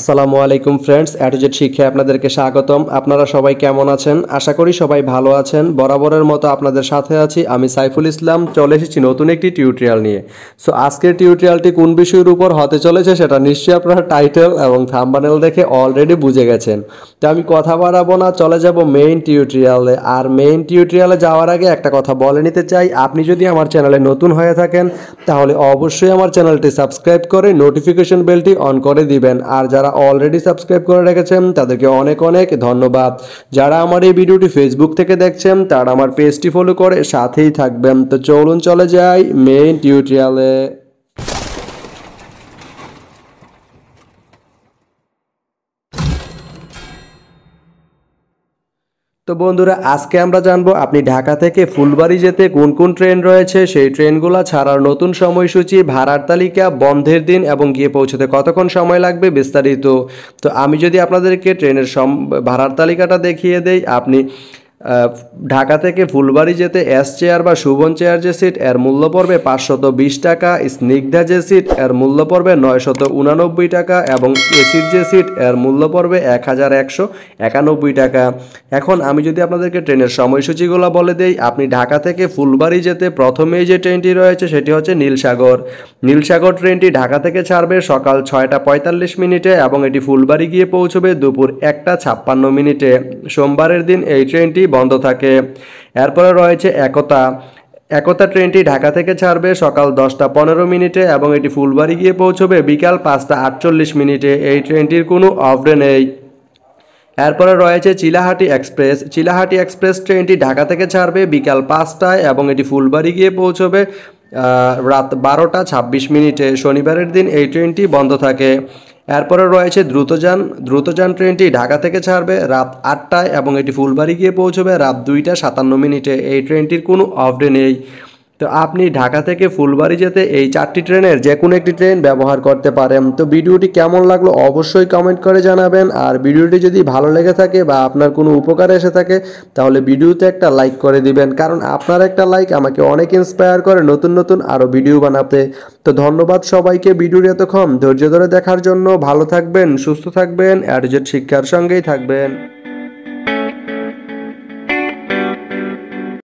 আসসালামু আলাইকুম ফ্রেন্ডস অ্যাটোজেট শিক্ষায় আপনাদেরকে স্বাগতম আপনারা সবাই কেমন আছেন আশা করি সবাই ভালো আছেন বরাবরের মতো আপনাদের সাথে আছি আমি সাইফুল ইসলাম চলে এসেছি নতুন একটি টিউটোরিয়াল নিয়ে সো আজকের টিউটোরিয়ালটি কোন বিষয়ের উপর হতে চলেছে সেটা নিশ্চয়ই আপনারা টাইটেল এবং থাম্বানেল দেখে অলরেডি বুঝে গেছেন তো আমি কথা বাড়াবো না চলে যাব মেইন টিউটোরিয়ালে আর মেইন টিউটোরিয়ালে যাওয়ার আগে একটা কথা বলে নিতে চাই আপনি যদি আমার চ্যানেলে নতুন হয়ে থাকেন তাহলে অবশ্যই আমার চ্যানেলটি সাবস্ক্রাইব করে নোটিফিকেশন বেলটি অন করে দিবেন আর যারা অলরেডি সাবস্ক্রাইব করে রেখেছেন তাদেরকে অনেক অনেক ধন্যবাদ যারা আমার এই ভিডিওটি ফেসবুক থেকে দেখছেন তারা আমার পেজটি ফলো করে সাথেই থাকবেন তো চলুন চলে যাই মেইন টিউটোরিয়ালে তো বন্ধুরা আজকে আমরা জানবো আপনি ঢাকা থেকে ফুলবাড়ি যেতে কোন কোন ট্রেন রয়েছে সেই ট্রেনগুলো ছাড়ার নতুন সময়সূচি ভাড়ার তালিকা বন্ধের দিন এবং গিয়ে পৌঁছতে কতক্ষণ সময় লাগবে বিস্তারিত তো আমি যদি আপনাদেরকে ট্রেনের সম ভাড়ার তালিকাটা দেখিয়ে দেই আপনি ঢাকা থেকে ফুলবাড়ি যেতে এস চেয়ার বা শুভন চেয়ার যে সিট এর মূল্য পড়বে পাঁচশত বিশ টাকা স্নিগ্ধা যে সিট এর মূল্য পড়বে নয়শত উনানব্বই টাকা এবং এসির যে সিট এর মূল্য পড়বে এক হাজার একশো একানব্বই টাকা এখন আমি যদি আপনাদেরকে ট্রেনের সময়সূচিগুলো বলে দেই আপনি ঢাকা থেকে ফুলবাড়ি যেতে প্রথমেই যে ট্রেনটি রয়েছে সেটি হচ্ছে নীলসাগর নীলসাগর ট্রেনটি ঢাকা থেকে ছাড়বে সকাল ছয়টা পঁয়তাল্লিশ মিনিটে এবং এটি ফুলবাড়ি গিয়ে পৌঁছবে দুপুর একটা ছাপ্পান্ন মিনিটে সোমবারের দিন এই ট্রেনটি বন্ধ থাকে এরপরে রয়েছে একতা একতা ট্রেনটি ঢাকা থেকে ছাড়বে সকাল দশটা পনেরো মিনিটে এবং এটি ফুলবাড়ি গিয়ে পৌঁছবে বিকাল পাঁচটা আটচল্লিশ মিনিটে এই ট্রেনটির কোনো অফডে নেই এরপরে রয়েছে চিলাহাটি এক্সপ্রেস চিলাহাটি এক্সপ্রেস ট্রেনটি ঢাকা থেকে ছাড়বে বিকাল পাঁচটায় এবং এটি ফুলবাড়ি গিয়ে পৌঁছবে রাত বারোটা ছাব্বিশ মিনিটে শনিবারের দিন এই ট্রেনটি বন্ধ থাকে এরপরে রয়েছে দ্রুতযান দ্রুতযান ট্রেনটি ঢাকা থেকে ছাড়বে রাত আটটায় এবং এটি ফুলবাড়ি গিয়ে পৌঁছবে রাত দুইটা সাতান্ন মিনিটে এই ট্রেনটির কোনো অফ নেই তো আপনি ঢাকা থেকে ফুলবাড়ি যেতে এই চারটি ট্রেনের যে কোনো একটি ট্রেন ব্যবহার করতে পারেন তো ভিডিওটি কেমন লাগলো অবশ্যই কমেন্ট করে জানাবেন আর ভিডিওটি যদি ভালো লেগে থাকে বা আপনার কোনো উপকার এসে থাকে তাহলে ভিডিওতে একটা লাইক করে দিবেন কারণ আপনার একটা লাইক আমাকে অনেক ইন্সপায়ার করে নতুন নতুন আরও ভিডিও বানাতে তো ধন্যবাদ সবাইকে ভিডিওটি এতক্ষণ ধৈর্য ধরে দেখার জন্য ভালো থাকবেন সুস্থ থাকবেন অ্যাডজেট শিক্ষার সঙ্গেই থাকবেন